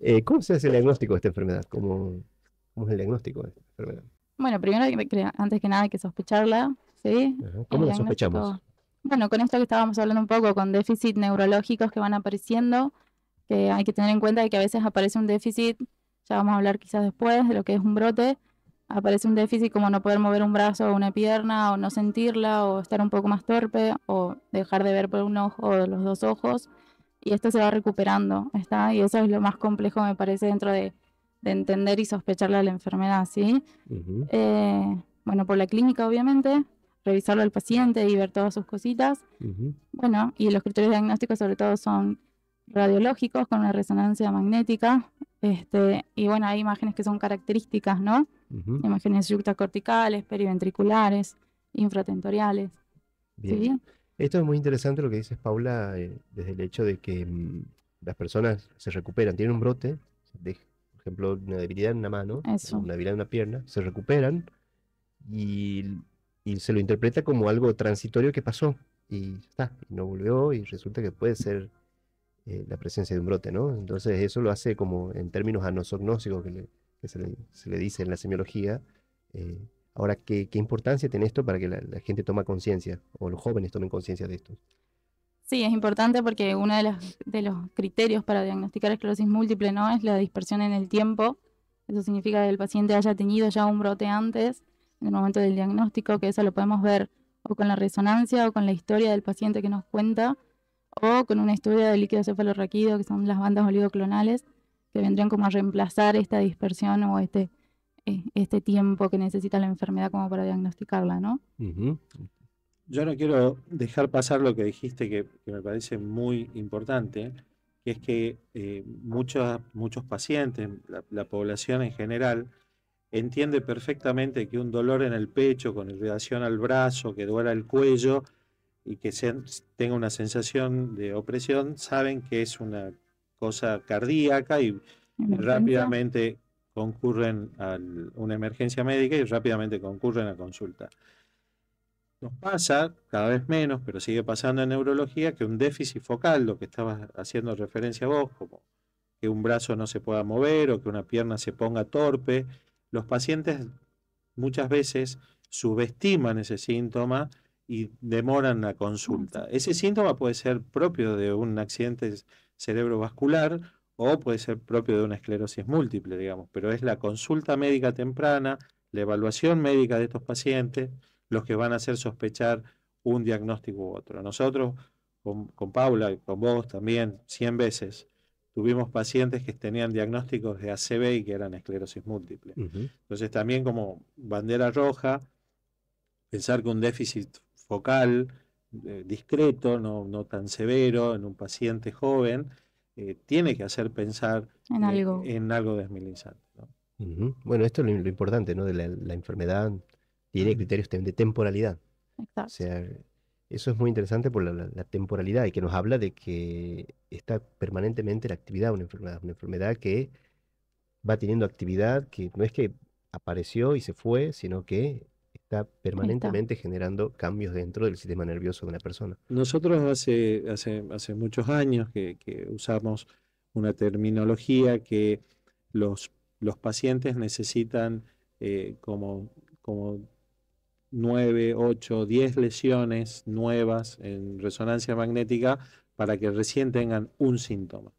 Eh, ¿Cómo se hace el diagnóstico de esta enfermedad? ¿Cómo, cómo es el diagnóstico de esta enfermedad? Bueno, primero, antes que nada, hay que sospecharla. ¿sí? ¿Cómo la sospechamos? Bueno, con esto que estábamos hablando un poco, con déficits neurológicos que van apareciendo, que hay que tener en cuenta que a veces aparece un déficit, ya vamos a hablar quizás después de lo que es un brote, aparece un déficit como no poder mover un brazo o una pierna, o no sentirla, o estar un poco más torpe, o dejar de ver por un ojo o los dos ojos y esto se va recuperando, ¿está? Y eso es lo más complejo, me parece, dentro de, entender y sospecharle a la enfermedad, ¿sí? Eh, bueno, por la clínica, obviamente, revisarlo al paciente y ver todas sus cositas. Bueno, y los criterios diagnósticos sobre todo son radiológicos con una resonancia magnética. Este, y bueno, hay imágenes que son características, ¿no? Imágenes yuctas corticales, periventriculares, infratentoriales. Bien. Esto es muy interesante lo que dices, Paula, eh, desde el hecho de que mm, las personas se recuperan, tienen un brote, por ejemplo, una debilidad en una mano, una debilidad en una pierna, se recuperan y, se lo interpreta como algo transitorio que pasó y está, no volvió y resulta que puede ser eh, la presencia de un brote, ¿no? Entonces eso lo hace como en términos anosognósicos que, se, le, dice en la semiología. Eh, Ahora, ¿qué, importancia tiene esto para que la, gente tome conciencia o los jóvenes tomen conciencia de esto? Sí, es importante porque uno de los, de los criterios para diagnosticar esclerosis múltiple no es la dispersión en el tiempo. Eso significa que el paciente haya tenido ya un brote antes, en el momento del diagnóstico, que eso lo podemos ver o con la resonancia o con la historia del paciente que nos cuenta o con una historia de líquido cefalorraquido, que son las bandas oligoclonales, que vendrían como a reemplazar esta dispersión o este este tiempo que necesita la enfermedad como para diagnosticarla, ¿no? Yo no quiero dejar pasar lo que dijiste que, me parece muy importante, que es que eh, muchos, muchos pacientes, la, población en general, entiende perfectamente que un dolor en el pecho con irritación al brazo, que duela el cuello y que tenga una sensación de opresión, saben que es una cosa cardíaca y rápidamente concurren a una emergencia médica y rápidamente concurren a consulta. Nos pasa cada vez menos, pero sigue pasando en neurología, que un déficit focal, lo que estabas haciendo referencia a vos, como que un brazo no se pueda mover o que una pierna se ponga torpe, los pacientes muchas veces subestiman ese síntoma y demoran la consulta. Ese síntoma puede ser propio de un accidente cerebrovascular o puede ser propio de una esclerosis múltiple, digamos, pero es la consulta médica temprana, la evaluación médica de estos pacientes, los que van a hacer sospechar un diagnóstico u otro. Nosotros, con, Paula y con vos también, 100 veces, tuvimos pacientes que tenían diagnósticos de ACB y que eran esclerosis múltiple. Entonces también como bandera roja, pensar que un déficit focal eh, discreto, no tan severo en un paciente joven, eh, tiene que hacer pensar en algo, en algo desmilizante. Bueno, esto es lo, importante, ¿no? De la, enfermedad tiene mm. criterios de temporalidad. Exacto. sea, eso es muy interesante por la, temporalidad y que nos habla de que está permanentemente la actividad una enfermedad, una enfermedad que va teniendo actividad, que no es que apareció y se fue, sino que está permanentemente generando cambios dentro del sistema nervioso de una persona. Nosotros hace, hace, muchos años que, usamos una terminología que los, los pacientes necesitan eh, como, como 9, 8, 10 lesiones nuevas en resonancia magnética para que recién tengan un síntoma.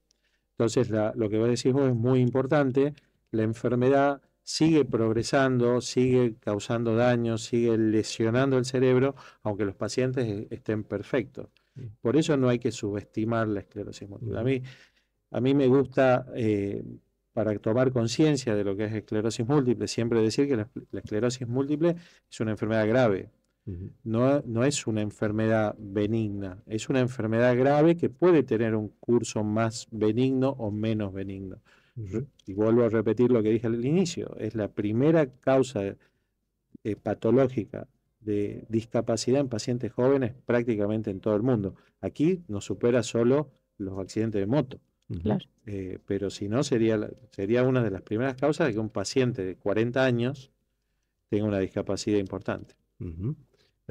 Entonces, lo que decís vos es muy importante. La enfermedad sigue progresando, sigue causando daño, sigue lesionando el cerebro, aunque los pacientes e-, estén perfectos. Mm. Por eso no hay que subestimar la esclerosis múltiple. A mm. mí, a mí me gusta, eh, para tomar conciencia de lo que es esclerosis múltiple, siempre decir que la esclerosis múltiple es una enfermedad grave, no, no, es una enfermedad benigna, es una enfermedad grave que puede tener un curso más benigno o menos benigno. Y vuelvo a repetir lo que dije al inicio, es la primera causa eh, patológica de discapacidad en pacientes jóvenes prácticamente en todo el mundo. Aquí nos supera solo los accidentes de moto. Eh, pero si no, sería, sería una de las primeras causas de que un paciente de 40 años tenga una discapacidad importante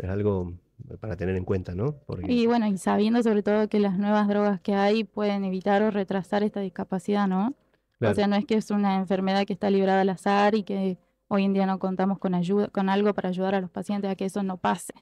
es algo eh, para tener en cuenta, ¿no? Y bueno, y sabiendo sobre todo que las nuevas drogas que hay pueden evitar o retrasar esta discapacidad, ¿no? O sea, no es que es una enfermedad que está librada al azar y que hoy en día no contamos con ayuda, con algo para ayudar a los pacientes a que eso no pase.